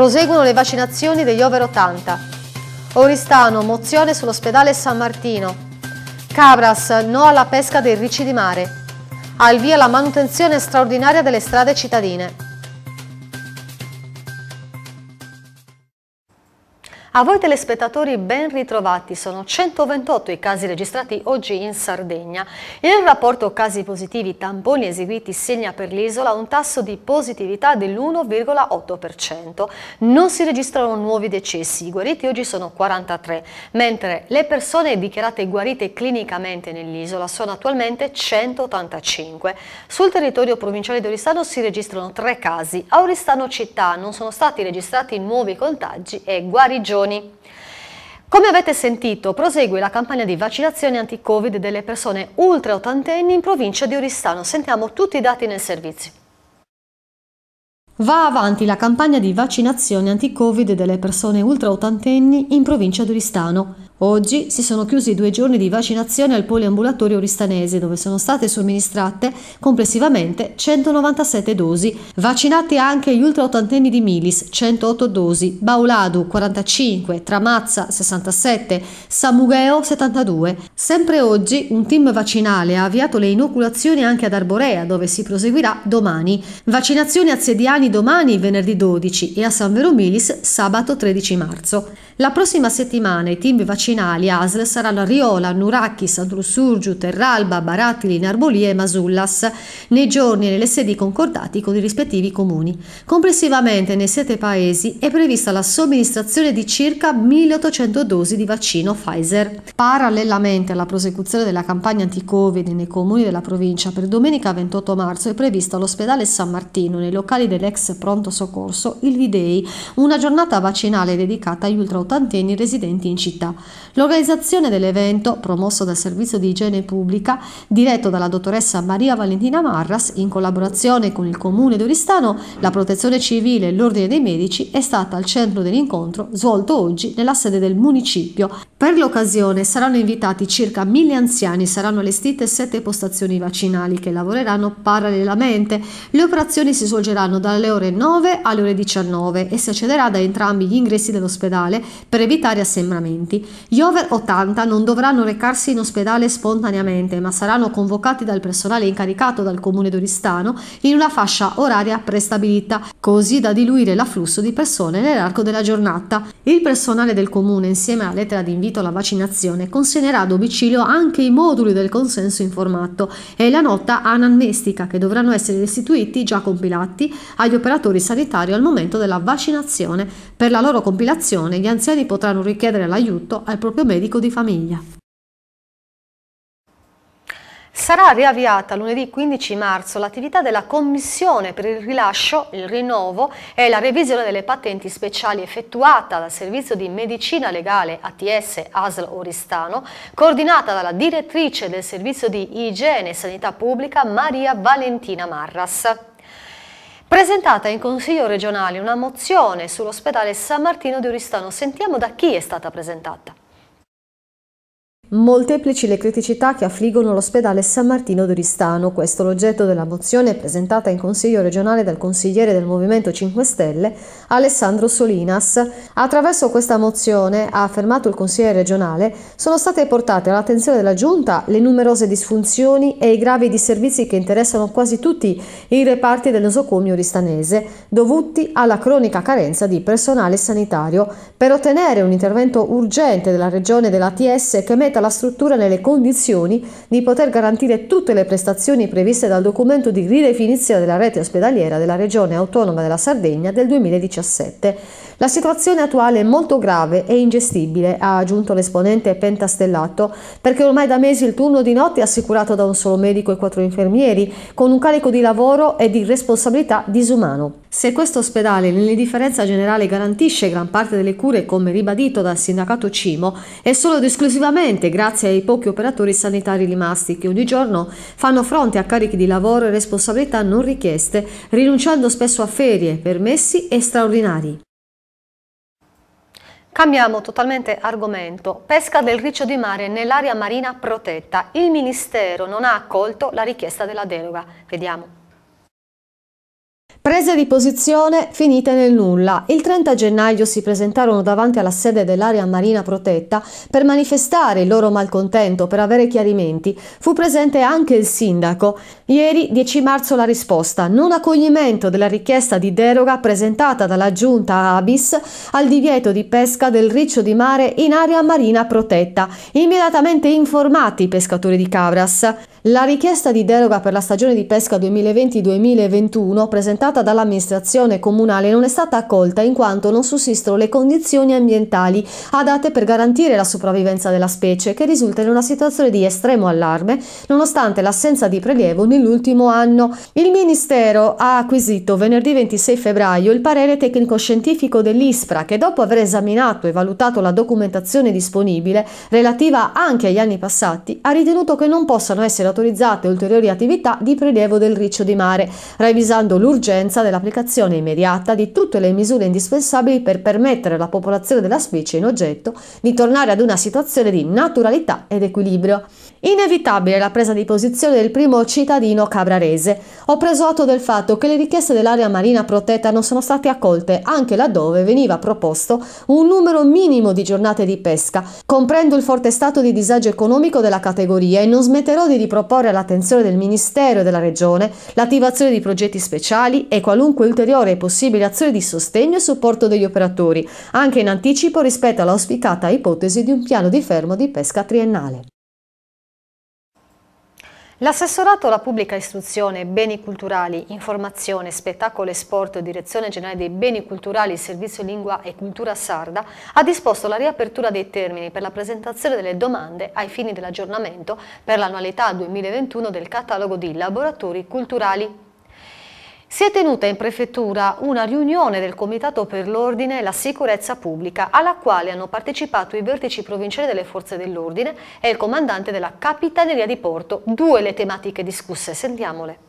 Proseguono le vaccinazioni degli over 80. Oristano, mozione sull'ospedale San Martino. Cabras, no alla pesca dei ricci di mare. Al via la manutenzione straordinaria delle strade cittadine. A voi telespettatori ben ritrovati, sono 128 i casi registrati oggi in Sardegna. Il rapporto casi positivi tamponi eseguiti segna per l'isola un tasso di positività dell'1,8%. Non si registrano nuovi decessi, i guariti oggi sono 43, mentre le persone dichiarate guarite clinicamente nell'isola sono attualmente 185. Sul territorio provinciale di Oristano si registrano tre casi, a Oristano città non sono stati registrati nuovi contagi e guarigioni vaccinazioni. Come avete sentito, prosegue la campagna di vaccinazione anti-Covid delle persone ultra ottantenni in provincia di Oristano. Sentiamo tutti i dati nel servizio. Va avanti la campagna di vaccinazione anti-Covid delle persone ultra ottantenni in provincia di Oristano. Oggi si sono chiusi due giorni di vaccinazione al poliambulatorio ristanese dove sono state somministrate complessivamente 197 dosi. Vaccinati anche gli ultraottantenni di Milis, 108 dosi, Bauladu 45, Tramazza 67, Samugheo 72. Sempre oggi un team vaccinale ha avviato le inoculazioni anche ad Arborea dove si proseguirà domani. Vaccinazioni a Sediani domani venerdì 12 e a San Vero Milis sabato 13 marzo. La prossima settimana i team vaccinali Cinali, Asl, Riola, Nurakis, Drusurgiu, Terralba, Barattili, Narbolia e Masullas, nei giorni e nelle sedi concordati con i rispettivi comuni. Complessivamente nei sette paesi è prevista la somministrazione di circa 1800 dosi di vaccino Pfizer. Parallelamente alla prosecuzione della campagna anti-Covid nei comuni della provincia, per domenica 28 marzo è previsto all'ospedale San Martino, nei locali dell'ex pronto soccorso, il V-Day, una giornata vaccinale dedicata agli ultraottantenni residenti in città. L'organizzazione dell'evento, promosso dal Servizio di Igiene Pubblica, diretto dalla dottoressa Maria Valentina Marras, in collaborazione con il Comune di Oristano, la Protezione Civile e l'Ordine dei Medici, è stata al centro dell'incontro svolto oggi nella sede del municipio per l'occasione saranno invitati circa 1000 anziani, saranno allestite 7 postazioni vaccinali che lavoreranno parallelamente. Le operazioni si svolgeranno dalle ore 9 alle ore 19 e si accederà da entrambi gli ingressi dell'ospedale per evitare assembramenti. Gli over 80 non dovranno recarsi in ospedale spontaneamente, ma saranno convocati dal personale incaricato dal comune d'Oristano in una fascia oraria prestabilita, così da diluire l'afflusso di persone nell'arco della giornata. Il personale del comune insieme alla lettera di invito invito alla vaccinazione consegnerà a domicilio anche i moduli del consenso informato e la nota anamnestica che dovranno essere restituiti già compilati agli operatori sanitari al momento della vaccinazione. Per la loro compilazione gli anziani potranno richiedere l'aiuto al proprio medico di famiglia. Sarà riavviata lunedì 15 marzo l'attività della Commissione per il rilascio, il rinnovo e la revisione delle patenti speciali effettuata dal Servizio di Medicina Legale ATS ASL Oristano, coordinata dalla direttrice del Servizio di Igiene e Sanità Pubblica Maria Valentina Marras. Presentata in Consiglio regionale una mozione sull'ospedale San Martino di Oristano, sentiamo da chi è stata presentata. Molteplici le criticità che affliggono l'ospedale San Martino d'Oristano, questo l'oggetto della mozione presentata in Consiglio regionale dal consigliere del Movimento 5 Stelle Alessandro Solinas. Attraverso questa mozione, ha affermato il consigliere regionale, sono state portate all'attenzione della Giunta le numerose disfunzioni e i gravi disservizi che interessano quasi tutti i reparti del nosocomio oristanese, dovuti alla cronica carenza di personale sanitario. Per ottenere un intervento urgente della regione dell'ATS che metta colloca la struttura nelle condizioni di poter garantire tutte le prestazioni previste dal documento di ridefinizione della rete ospedaliera della Regione Autonoma della Sardegna del 2017 la situazione attuale è molto grave e ingestibile, ha aggiunto l'esponente pentastellato, perché ormai da mesi il turno di notte è assicurato da un solo medico e quattro infermieri, con un carico di lavoro e di responsabilità disumano. Se questo ospedale nell'indifferenza generale garantisce gran parte delle cure, come ribadito dal sindacato Cimo, è solo ed esclusivamente grazie ai pochi operatori sanitari rimasti che ogni giorno fanno fronte a carichi di lavoro e responsabilità non richieste, rinunciando spesso a ferie, permessi e straordinari. Cambiamo totalmente argomento. Pesca del riccio di mare nell'area marina protetta. Il Ministero non ha accolto la richiesta della deroga. Vediamo. Prese di posizione finite nel nulla. Il 30 gennaio si presentarono davanti alla sede dell'area marina protetta per manifestare il loro malcontento, per avere chiarimenti. Fu presente anche il sindaco. Ieri, 10 marzo, la risposta: non accoglimento della richiesta di deroga presentata dalla giunta Abis al divieto di pesca del riccio di mare in area marina protetta. Immediatamente informati i pescatori di Cabras. La richiesta di deroga per la stagione di pesca 2020-2021 presentata dall'amministrazione comunale non è stata accolta in quanto non sussistono le condizioni ambientali adatte per garantire la sopravvivenza della specie che risulta in una situazione di estremo allarme nonostante l'assenza di prelievo nell'ultimo anno. Il Ministero ha acquisito venerdì 26 febbraio il parere tecnico-scientifico dell'ISPRA che dopo aver esaminato e valutato la documentazione disponibile relativa anche agli anni passati ha ritenuto che non possano essere autorizzate ulteriori attività di prelievo del riccio di mare, ravvisando l'urgenza dell'applicazione immediata di tutte le misure indispensabili per permettere alla popolazione della specie in oggetto di tornare ad una situazione di naturalità ed equilibrio. Inevitabile la presa di posizione del primo cittadino cabrarese. Ho preso atto del fatto che le richieste dell'area marina protetta non sono state accolte anche laddove veniva proposto un numero minimo di giornate di pesca. Comprendo il forte stato di disagio economico della categoria e non smetterò di riproporre all'attenzione del Ministero e della Regione l'attivazione di progetti speciali e qualunque ulteriore possibile azione di sostegno e supporto degli operatori, anche in anticipo rispetto all'auspicata ipotesi di un piano di fermo di pesca triennale. L'assessorato alla pubblica istruzione, beni culturali, informazione, spettacolo e sport, direzione generale dei beni culturali, servizio lingua e cultura sarda, ha disposto la riapertura dei termini per la presentazione delle domande ai fini dell'aggiornamento per l'annualità 2021 del catalogo di laboratori culturali si è tenuta in prefettura una riunione del Comitato per l'Ordine e la Sicurezza Pubblica alla quale hanno partecipato i vertici provinciali delle Forze dell'Ordine e il comandante della Capitaneria di Porto. Due le tematiche discusse, sentiamole.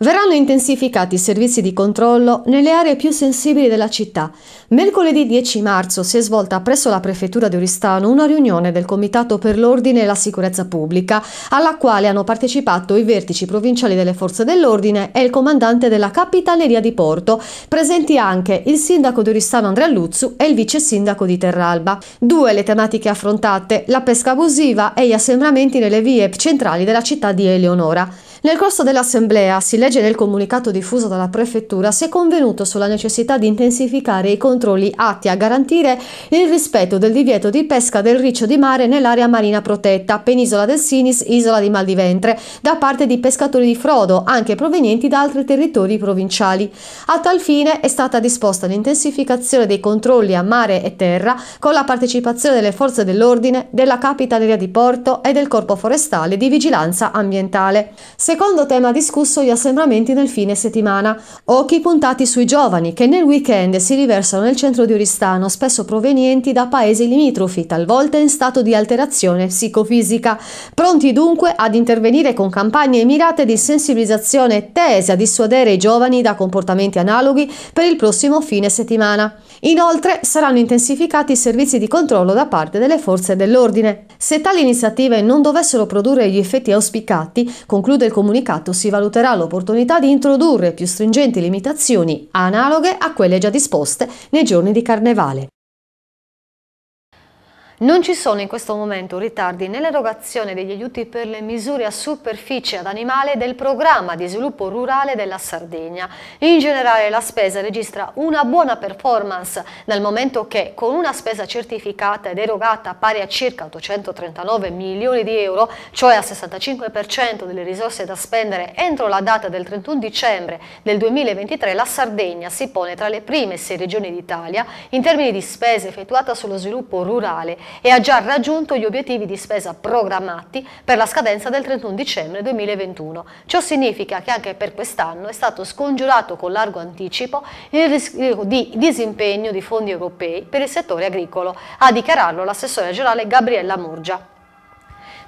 Verranno intensificati i servizi di controllo nelle aree più sensibili della città. Mercoledì 10 marzo si è svolta presso la prefettura di Oristano una riunione del Comitato per l'Ordine e la Sicurezza Pubblica, alla quale hanno partecipato i vertici provinciali delle Forze dell'Ordine e il comandante della Capitaneria di Porto, presenti anche il sindaco di Oristano Andrea Luzzu e il vice sindaco di Terralba. Due le tematiche affrontate, la pesca abusiva e gli assembramenti nelle vie centrali della città di Eleonora. Nel corso dell'assemblea, si legge nel comunicato diffuso dalla prefettura, si è convenuto sulla necessità di intensificare i controlli atti a garantire il rispetto del divieto di pesca del riccio di mare nell'area marina protetta, penisola del Sinis, isola di Maldiventre, da parte di pescatori di frodo, anche provenienti da altri territori provinciali. A tal fine è stata disposta l'intensificazione dei controlli a mare e terra con la partecipazione delle forze dell'ordine, della Capitaneria di Porto e del Corpo Forestale di Vigilanza Ambientale. Secondo tema discusso gli assembramenti nel fine settimana, occhi puntati sui giovani che nel weekend si riversano nel centro di Oristano, spesso provenienti da paesi limitrofi, talvolta in stato di alterazione psicofisica, pronti dunque ad intervenire con campagne mirate di sensibilizzazione tese a dissuadere i giovani da comportamenti analoghi per il prossimo fine settimana. Inoltre saranno intensificati i servizi di controllo da parte delle forze dell'ordine. Se tali iniziative non dovessero produrre gli effetti auspicati, conclude il comunicato si valuterà l'opportunità di introdurre più stringenti limitazioni analoghe a quelle già disposte nei giorni di Carnevale. Non ci sono in questo momento ritardi nell'erogazione degli aiuti per le misure a superficie ad animale del programma di sviluppo rurale della Sardegna. In generale la spesa registra una buona performance dal momento che con una spesa certificata ed erogata pari a circa 839 milioni di euro, cioè a 65% delle risorse da spendere entro la data del 31 dicembre del 2023, la Sardegna si pone tra le prime sei regioni d'Italia in termini di spesa effettuata sullo sviluppo rurale e ha già raggiunto gli obiettivi di spesa programmati per la scadenza del 31 dicembre 2021. Ciò significa che anche per quest'anno è stato scongiurato con largo anticipo il rischio di disimpegno di fondi europei per il settore agricolo, a dichiararlo l'assessore generale Gabriella Murgia.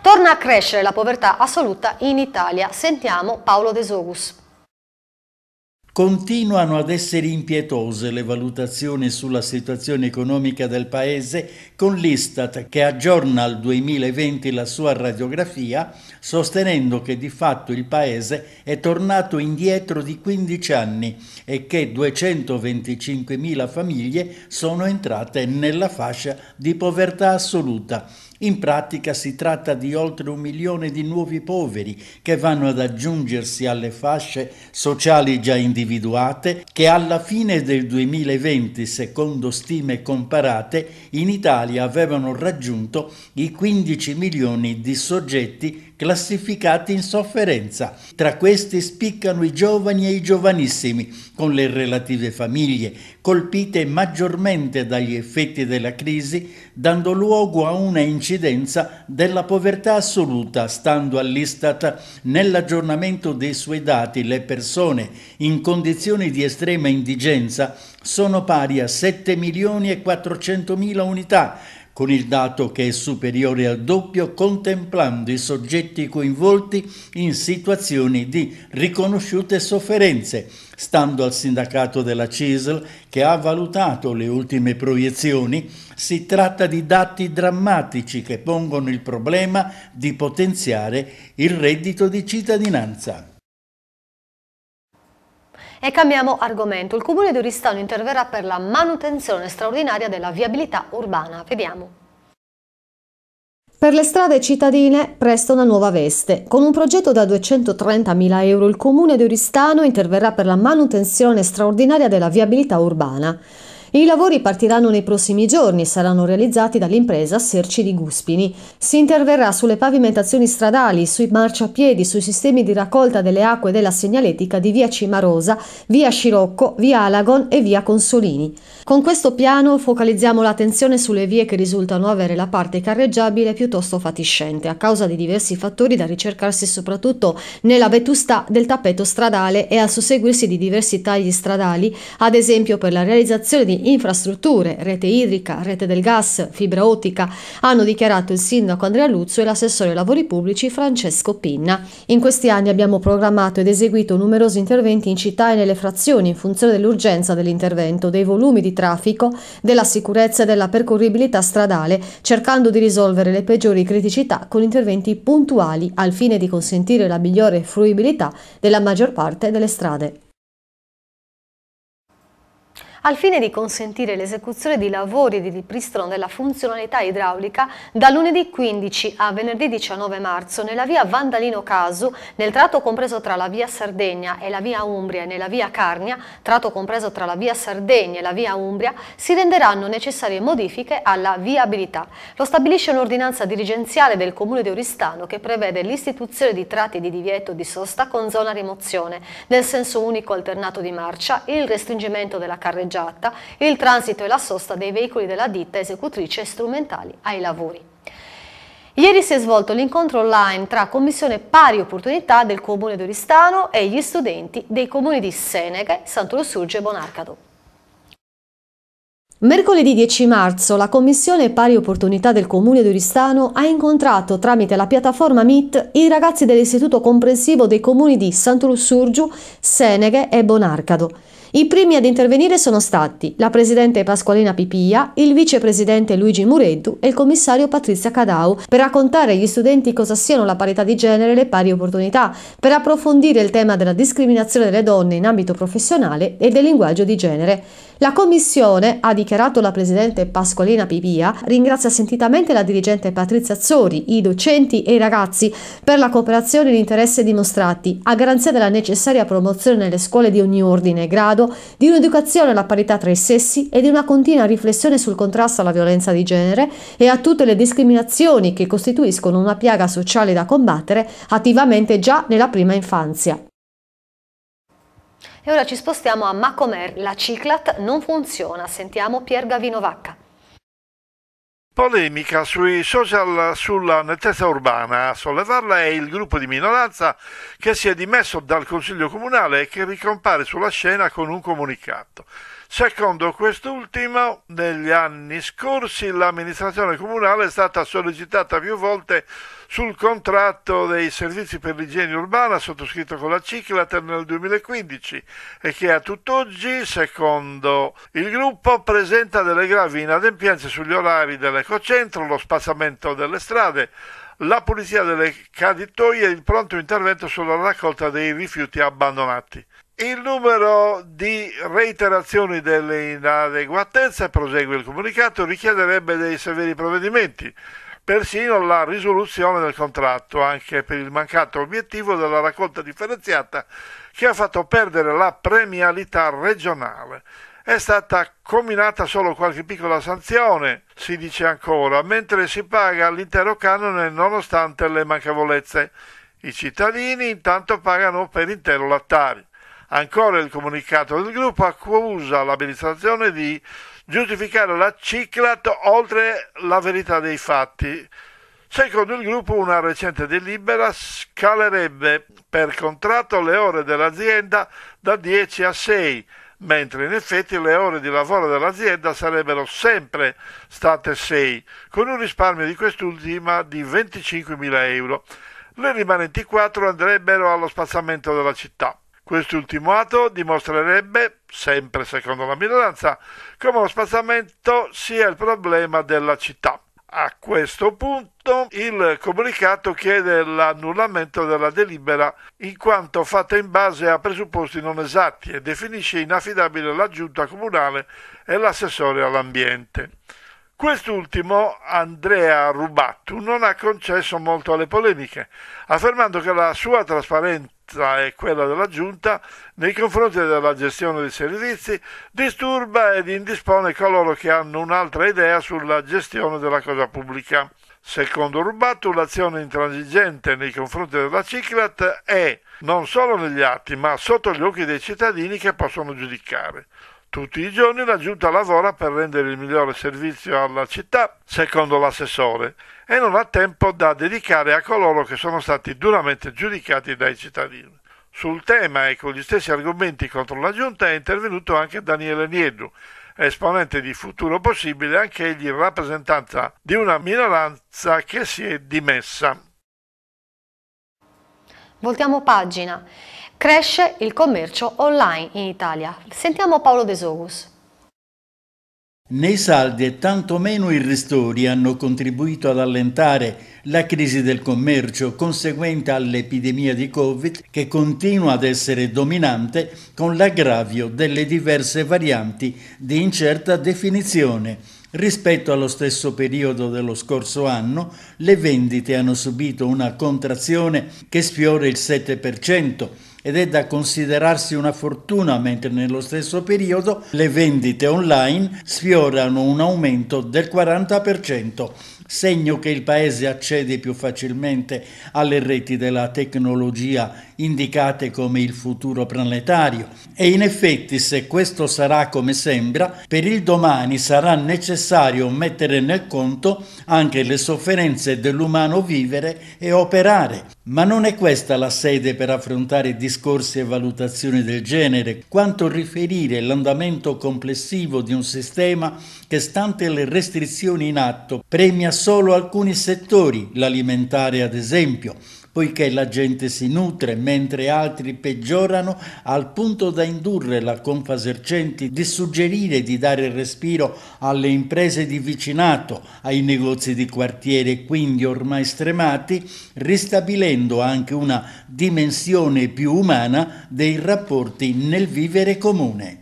Torna a crescere la povertà assoluta in Italia. Sentiamo Paolo Desogus. Continuano ad essere impietose le valutazioni sulla situazione economica del Paese con l'Istat che aggiorna al 2020 la sua radiografia sostenendo che di fatto il Paese è tornato indietro di 15 anni e che 225.000 famiglie sono entrate nella fascia di povertà assoluta in pratica si tratta di oltre un milione di nuovi poveri che vanno ad aggiungersi alle fasce sociali già individuate che alla fine del 2020, secondo stime comparate, in Italia avevano raggiunto i 15 milioni di soggetti classificati in sofferenza. Tra questi spiccano i giovani e i giovanissimi, con le relative famiglie, colpite maggiormente dagli effetti della crisi, dando luogo a una incidenza della povertà assoluta, stando all'Istat nell'aggiornamento dei suoi dati le persone in condizioni di estrema indigenza sono pari a 7 milioni e 400 mila unità, con il dato che è superiore al doppio contemplando i soggetti coinvolti in situazioni di riconosciute sofferenze, Stando al sindacato della CISL, che ha valutato le ultime proiezioni, si tratta di dati drammatici che pongono il problema di potenziare il reddito di cittadinanza. E cambiamo argomento. Il comune di Oristano interverrà per la manutenzione straordinaria della viabilità urbana. Vediamo. Per le strade cittadine presto una nuova veste. Con un progetto da 230.000 euro il comune di Oristano interverrà per la manutenzione straordinaria della viabilità urbana. I lavori partiranno nei prossimi giorni e saranno realizzati dall'impresa Serci di Guspini. Si interverrà sulle pavimentazioni stradali, sui marciapiedi, sui sistemi di raccolta delle acque e della segnaletica di via Cimarosa, via Scirocco, via Alagon e via Consolini. Con questo piano focalizziamo l'attenzione sulle vie che risultano avere la parte carreggiabile piuttosto fatiscente, a causa di diversi fattori da ricercarsi soprattutto nella vetustà del tappeto stradale e al susseguirsi di diversi tagli stradali, ad esempio per la realizzazione di infrastrutture, rete idrica, rete del gas, fibra ottica, hanno dichiarato il sindaco Andrea Luzzo e l'assessore ai lavori pubblici Francesco Pinna. In questi anni abbiamo programmato ed eseguito numerosi interventi in città e nelle frazioni in funzione dell'urgenza dell'intervento, dei volumi di traffico, della sicurezza e della percorribilità stradale, cercando di risolvere le peggiori criticità con interventi puntuali al fine di consentire la migliore fruibilità della maggior parte delle strade al fine di consentire l'esecuzione di lavori di ripristino della funzionalità idraulica da lunedì 15 a venerdì 19 marzo nella via Vandalino Casu, nel tratto compreso tra la via Sardegna e la via Umbria e nella via Carnia, tratto compreso tra la via Sardegna e la via Umbria, si renderanno necessarie modifiche alla viabilità. Lo stabilisce un'ordinanza dirigenziale del Comune di Oristano che prevede l'istituzione di tratti di divieto di sosta con zona rimozione, nel senso unico alternato di marcia, il restringimento della carreggiata danneggiata, il transito e la sosta dei veicoli della ditta esecutrice strumentali ai lavori. Ieri si è svolto l'incontro online tra Commissione Pari Opportunità del Comune di Oristano e gli studenti dei comuni di Seneghe, Sant'Orsurge e Bonarcado. Mercoledì 10 marzo la Commissione Pari Opportunità del Comune di Oristano ha incontrato tramite la piattaforma MIT i ragazzi dell'Istituto Comprensivo dei Comuni di Sant'Orsurgiu, Seneghe e Bonarcado. I primi ad intervenire sono stati la presidente Pasqualina Pipia, il vicepresidente Luigi Mureddu e il commissario Patrizia Cadau per raccontare agli studenti cosa siano la parità di genere e le pari opportunità, per approfondire il tema della discriminazione delle donne in ambito professionale e del linguaggio di genere. La commissione, ha dichiarato la presidente Pasqualina Pivia, ringrazia sentitamente la dirigente Patrizia Azzori, i docenti e i ragazzi per la cooperazione e l'interesse dimostrati, a garanzia della necessaria promozione nelle scuole di ogni ordine e grado, di un'educazione alla parità tra i sessi e di una continua riflessione sul contrasto alla violenza di genere e a tutte le discriminazioni che costituiscono una piaga sociale da combattere attivamente già nella prima infanzia. E ora ci spostiamo a Macomer, la ciclat non funziona, sentiamo Pier Gavino Vacca. Polemica sui social sulla nettezza urbana. A sollevarla è il gruppo di minoranza che si è dimesso dal Consiglio Comunale e che ricompare sulla scena con un comunicato. Secondo quest'ultimo, negli anni scorsi l'amministrazione comunale è stata sollecitata più volte sul contratto dei servizi per l'igiene urbana sottoscritto con la Ciclater nel 2015 e che a tutt'oggi, secondo il gruppo, presenta delle gravi inadempienze sugli orari dell'ecocentro, lo spassamento delle strade, la pulizia delle caditoie e il pronto intervento sulla raccolta dei rifiuti abbandonati. Il numero di reiterazioni delle inadeguatezze, prosegue il comunicato, richiederebbe dei severi provvedimenti, persino la risoluzione del contratto, anche per il mancato obiettivo della raccolta differenziata che ha fatto perdere la premialità regionale. È stata combinata solo qualche piccola sanzione, si dice ancora, mentre si paga l'intero canone nonostante le manchevolezze. I cittadini intanto pagano per intero l'attario. Ancora il comunicato del gruppo accusa l'amministrazione di giustificare la Ciclat oltre la verità dei fatti. Secondo il gruppo una recente delibera scalerebbe per contratto le ore dell'azienda da 10 a 6, mentre in effetti le ore di lavoro dell'azienda sarebbero sempre state 6, con un risparmio di quest'ultima di 25.000 euro. Le rimanenti 4 andrebbero allo spazzamento della città. Quest'ultimo atto dimostrerebbe, sempre secondo la minoranza, come lo spazzamento sia il problema della città. A questo punto il comunicato chiede l'annullamento della delibera in quanto fatta in base a presupposti non esatti e definisce inaffidabile la giunta comunale e l'assessore all'ambiente. Quest'ultimo, Andrea Rubattu, non ha concesso molto alle polemiche, affermando che la sua trasparenza e quella della Giunta nei confronti della gestione dei servizi disturba ed indispone coloro che hanno un'altra idea sulla gestione della cosa pubblica. Secondo Rubattu, l'azione intransigente nei confronti della Ciclat è non solo negli atti, ma sotto gli occhi dei cittadini che possono giudicare. Tutti i giorni la giunta lavora per rendere il migliore servizio alla città, secondo l'assessore, e non ha tempo da dedicare a coloro che sono stati duramente giudicati dai cittadini. Sul tema e con gli stessi argomenti contro la giunta è intervenuto anche Daniele Niedu, esponente di Futuro Possibile, anche egli in rappresentanza di una minoranza che si è dimessa. Voltiamo pagina. Cresce il commercio online in Italia. Sentiamo Paolo Desogus. Né i saldi e tantomeno i ristori hanno contribuito ad allentare la crisi del commercio conseguente all'epidemia di Covid che continua ad essere dominante con l'aggravio delle diverse varianti di incerta definizione. Rispetto allo stesso periodo dello scorso anno, le vendite hanno subito una contrazione che sfiora il 7%, ed è da considerarsi una fortuna mentre nello stesso periodo le vendite online sfiorano un aumento del 40% segno che il Paese accede più facilmente alle reti della tecnologia indicate come il futuro planetario. E in effetti, se questo sarà come sembra, per il domani sarà necessario mettere nel conto anche le sofferenze dell'umano vivere e operare. Ma non è questa la sede per affrontare discorsi e valutazioni del genere, quanto riferire l'andamento complessivo di un sistema che, stante le restrizioni in atto, premia solo alcuni settori, l'alimentare ad esempio, poiché la gente si nutre mentre altri peggiorano al punto da indurre la Confasercenti di suggerire di dare respiro alle imprese di vicinato, ai negozi di quartiere quindi ormai stremati, ristabilendo anche una dimensione più umana dei rapporti nel vivere comune.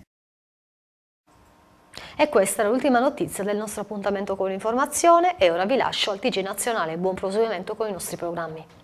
E questa è l'ultima notizia del nostro appuntamento con l'informazione e ora vi lascio al TG Nazionale. Buon proseguimento con i nostri programmi.